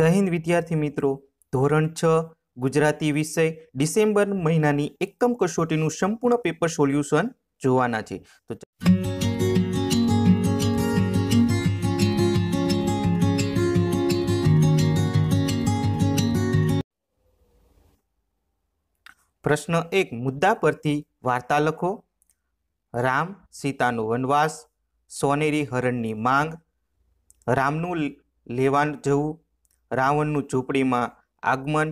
જય હિન્દ વિદ્યાર્થી મિત્રો ધોરણ છ ગુજરાતી વિષય ડિસેમ્બર મહિનાની એકમ કસોટીનું સંપૂર્ણ પેપર સોલ્યુશન જોવાના છે તો પ્રશ્ન એક મુદ્દા પરથી વાર્તા લખો રામ સીતાનો વનવાસ સોનેરી હરણની માંગ રામનું લેવાન જવું રાવણનું ઝૂંપડીમાં આગમન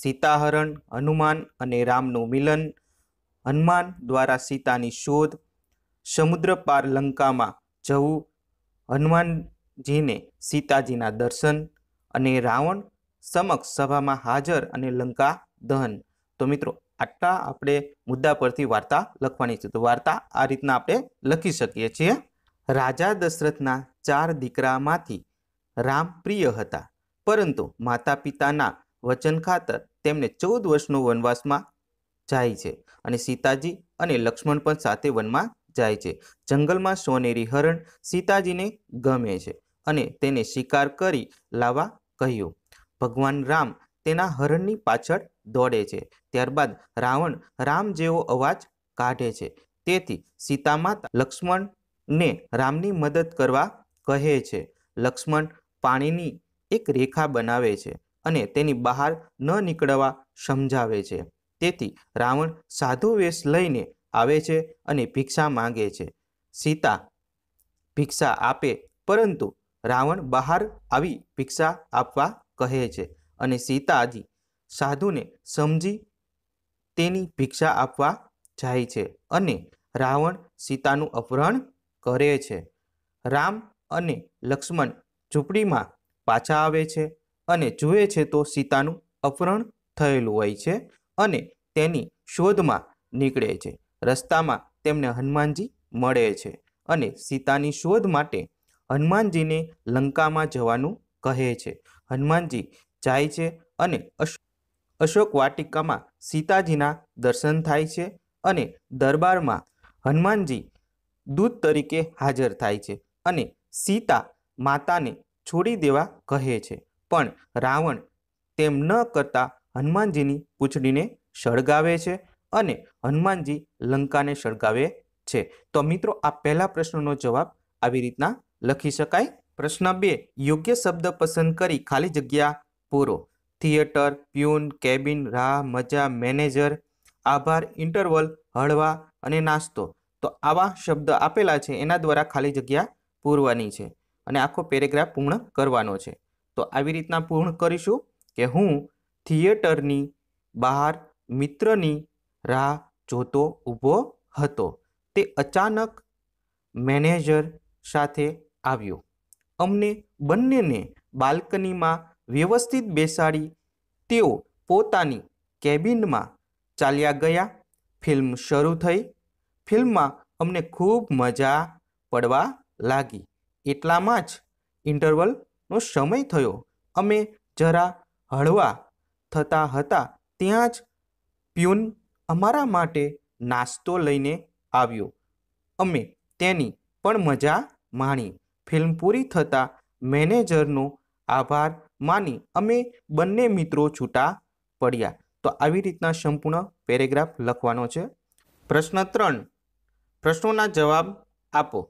સીતાહરણ હનુમાન અને રામનું મિલન હનુમાન દ્વારા સીતાની શોધ સમુદ્ર પાર લંકામાં જવું હનુમાનજીને સીતાજીના દર્શન અને રાવણ સમક્ષ સભામાં હાજર અને લંકા દહન તો મિત્રો આટલા આપણે મુદ્દા પરથી વાર્તા લખવાની છે તો વાર્તા આ રીતના આપણે લખી શકીએ છીએ રાજા દશરથના ચાર દીકરામાંથી રામ પ્રિય હતા પરંતુ માતા પિતાના વચન ખાતર તેમને ચૌદ વર્ષનો વનવાસમાં જાય છે અને સીતાજી અને લક્ષ્મણ પણ સાથે વનમાં જાય છે જંગલમાં સોનેરી હરણ સીતાજીને ગમે છે અને તેને શિકાર કરી લાવવા કહ્યું ભગવાન રામ તેના હરણની પાછળ દોડે છે ત્યારબાદ રાવણ રામ જેવો અવાજ કાઢે છે તેથી સીતા માતા લક્ષ્મણને રામની મદદ કરવા કહે છે લક્ષ્મણ પાણીની એક રેખા બનાવે છે અને તેની બહાર ન નીકળવા સમજાવે છે તેથી રાવણ સાધુ વેશ લઈને આવે છે અને ભિક્ષા માંગે છે સીતા ભિક્ષા આપે પરંતુ રાવણ બહાર આવી ભિક્ષા આપવા કહે છે અને સીતાજી સાધુને સમજી તેની ભિક્ષા આપવા જાય છે અને રાવણ સીતાનું અપહરણ કરે છે રામ અને લક્ષ્મણ ઝૂંપડીમાં પાછા આવે છે અને જુએ છે તો સીતાનું અપહરણ થયેલું હોય છે અને તેની શોધમાં નીકળે છે રસ્તામાં તેમને હનુમાનજી મળે છે અને સીતાની શોધ માટે હનુમાનજીને લંકામાં જવાનું કહે છે હનુમાનજી જાય છે અને અશોક વાટિકામાં સીતાજીના દર્શન થાય છે અને દરબારમાં હનુમાનજી દૂત તરીકે હાજર થાય છે અને સીતા માતાને છોડી દેવા કહે છે પણ રાવણ તેમ ન કરતા હનુમાનજીની પૂંછડીને સળગાવે છે અને હનુમાનજી લંકાને સળગાવે છે તો મિત્રો આ પહેલા પ્રશ્નનો જવાબ આવી રીતના લખી શકાય પ્રશ્ન બે યોગ્ય શબ્દ પસંદ કરી ખાલી જગ્યા પૂરો થિયેટર પ્યુન કેબિન રાહ મજા મેનેજર આભાર ઇન્ટરવલ હળવા અને નાસ્તો તો આવા શબ્દ આપેલા છે એના દ્વારા ખાલી જગ્યા પૂરવાની છે અને આખો પેરેગ્રાફ પૂર્ણ કરવાનો છે તો આવી રીતના પૂર્ણ કરીશું કે હું થિયેટરની બહાર મિત્રની રાહ જોતો ઊભો હતો તે અચાનક મેનેજર સાથે આવ્યો અમને બંનેને બાલ્કનીમાં વ્યવસ્થિત બેસાડી તેઓ પોતાની કેબિનમાં ચાલ્યા ગયા ફિલ્મ શરૂ થઈ ફિલ્મમાં અમને ખૂબ મજા પડવા લાગી એટલામાં જ ઇન્ટરવલનો સમય થયો અમે જરા હળવા થતા હતા ત્યાં જ પ્યુન અમારા માટે નાસ્તો લઈને આવ્યો અમે તેની પણ મજા માણી ફિલ્મ પૂરી થતાં મેનેજરનો આભાર માની અમે બંને મિત્રો છૂટા પડ્યા તો આવી રીતના સંપૂર્ણ પેરેગ્રાફ લખવાનો છે પ્રશ્ન ત્રણ પ્રશ્નોના જવાબ આપો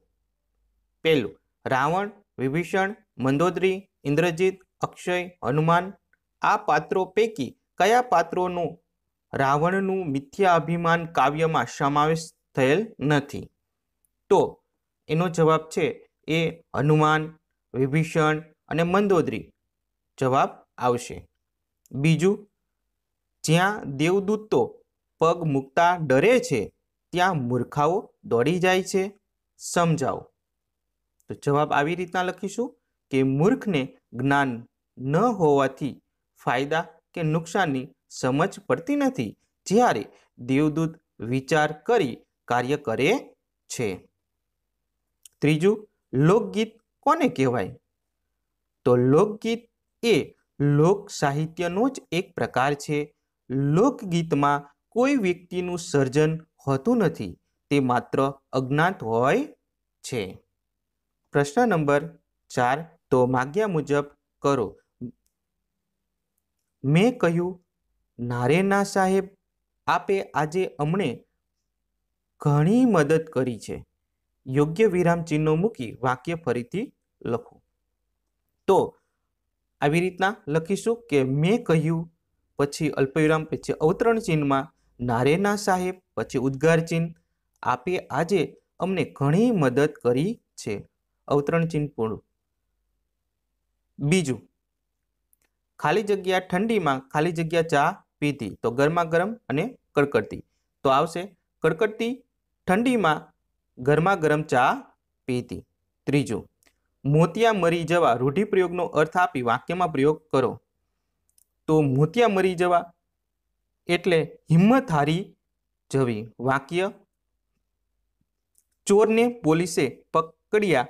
પહેલું રાવણ વિભીષણ મંદોદરી ઇન્દ્રજીત અક્ષય હનુમાન આ પાત્રો પૈકી કયા પાત્રોનું રાવણનું મિથ્યા અભિમાન કાવ્યમાં સમાવેશ થયેલ નથી તો એનો જવાબ છે એ હનુમાન વિભીષણ અને મંદોદરી જવાબ આવશે બીજું જ્યાં દેવદૂતો પગ મૂકતા ડરે છે ત્યાં મૂર્ખાઓ દોડી જાય છે સમજાવો તો જવાબ આવી રીતના લખીશું કે મૂર્ખને જ્ઞાન ન હોવાથી ફાયદા કે નુકસાનની સમજ પડતી નથી જ્યારે દેવદૂત વિચાર કરી કાર્ય કરે છે ત્રીજું લોકગીત કોને કહેવાય તો લોકગીત એ લોક સાહિત્યનો જ એક પ્રકાર છે લોકગીતમાં કોઈ વ્યક્તિનું સર્જન હોતું નથી તે માત્ર અજ્ઞાત હોય છે પ્રશ્ન નંબર ચાર તો માગ્યા મુજબ કરો મેં કહ્યું નારેના સાહેબ આપે આજે અમને ઘણી મદદ કરી છે યોગ્ય વિરામ ચિહ્નો મૂકી વાક્ય ફરીથી લખો તો આવી રીતના લખીશું કે મેં કહ્યું પછી અલ્પવિરામ પછી અવતરણ ચિહ્નમાં નારેના સાહેબ પછી ઉદ્ગાર ચિહ્ન આપે આજે અમને ઘણી મદદ કરી છે અવતરણ ચિહ્ન પૂરું બીજું ખાલી જગ્યા ઠંડીમાં ખાલી જગ્યા ચા પીતી તો ગરમા ગરમ અને કડકડતી તો આવશે કડકડતી ઠંડીમાં ગરમા ગરમ ચા પીતી ત્રીજું મોતિયા મરી જવા રૂઢિપ્રયોગનો અર્થ આપી વાક્યમાં પ્રયોગ કરો તો મોતિયા મરી જવા એટલે હિંમત હારી જવી વાક્ય ચોરને પોલીસે પકડ્યા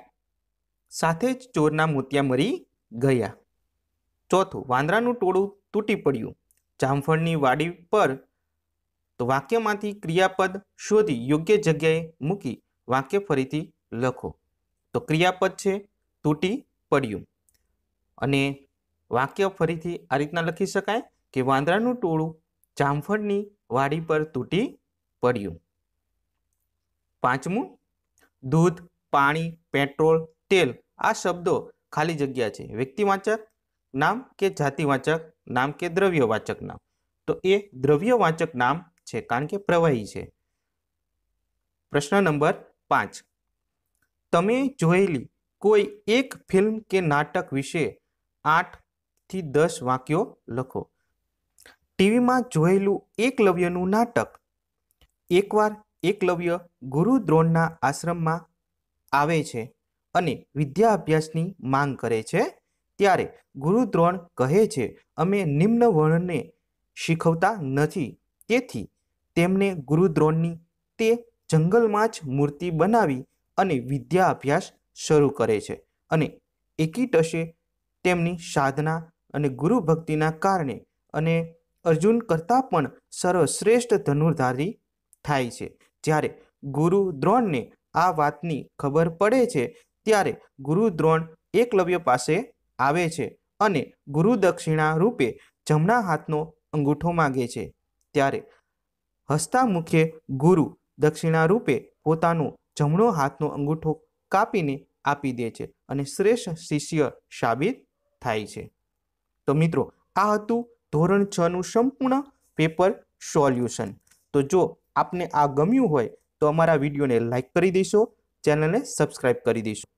સાથે જ ચોરના મોતિયા મરી ગયા ચોથું વાંદરાનું ટોળું તૂટી પડ્યું જામફળની વાડી પર તો વાક્યમાંથી ક્રિયાપદ શોધી યોગ્ય જગ્યાએ મૂકી વાક્ય ફરીથી લખો તો ક્રિયાપદ છે તૂટી પડ્યું અને વાક્ય ફરીથી આ રીતના લખી શકાય કે વાંદરાનું ટોળું જામફળની વાડી પર તૂટી પડ્યું પાંચમું દૂધ પાણી પેટ્રોલ તેલ આ શબ્દો ખાલી જગ્યા છે વ્યક્તિવાચક નામ કે જાતિવાચક નામ કે દ્રવ્યવાચક નામ તો એ દ્રવ્યવાચક નામ છે કારણ કે પ્રવાહી છે પ્રશ્ન નંબર પાંચ તમે જોયેલી કોઈ એક ફિલ્મ કે નાટક વિશે આઠથી દસ વાક્યો લખો ટીવીમાં જોયેલું એકલવ્યનું નાટક એકવાર એકલવ્ય ગુરુ દ્રોણના આશ્રમમાં આવે છે અને વિદ્યા અભ્યાસની માંગ કરે છે ત્યારે ગુરુ દ્રોણ કહે છે અમે નિમ્ન વર્ણને શીખવતા નથી તેથી તેમને ગુરુદ્રોણની તે જંગલમાં જ મૂર્તિ બનાવી અને વિદ્યા અભ્યાસ શરૂ કરે છે અને એકીટશે તેમની સાધના અને ગુરુ ભક્તિના કારણે અને અર્જુન કરતાં પણ સર્વશ્રેષ્ઠ ધનુર્ધારી થાય છે જ્યારે ગુરુ દ્રોણને આ વાતની ખબર પડે છે ત્યારે ગુરુ દ્રોણ એકલવ્ય પાસે આવે છે અને ગુરુ દક્ષિણા રૂપે જમણા હાથનો અંગૂઠો માગે છે ત્યારે હસતા મુખે ગુરુ દક્ષિણા રૂપે પોતાનો જમણો હાથનો અંગૂઠો કાપીને આપી દે છે અને શ્રેષ્ઠ શિષ્ય સાબિત થાય છે તો મિત્રો આ હતું ધોરણ છનું સંપૂર્ણ પેપર સોલ્યુશન તો જો આપને આ ગમ્યું હોય તો અમારા વિડીયોને લાઈક કરી દેશો ચેનલને સબસ્ક્રાઈબ કરી દઈશું